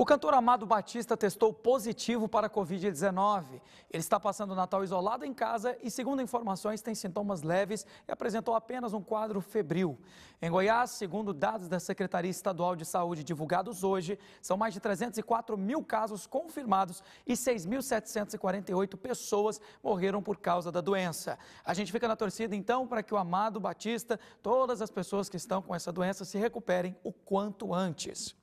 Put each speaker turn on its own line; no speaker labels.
O cantor Amado Batista testou positivo para a Covid-19. Ele está passando o Natal isolado em casa e, segundo informações, tem sintomas leves e apresentou apenas um quadro febril. Em Goiás, segundo dados da Secretaria Estadual de Saúde divulgados hoje, são mais de 304 mil casos confirmados e 6.748 pessoas morreram por causa da doença. A gente fica na torcida, então, para que o Amado Batista, todas as pessoas que estão com essa doença, se recuperem o quanto antes.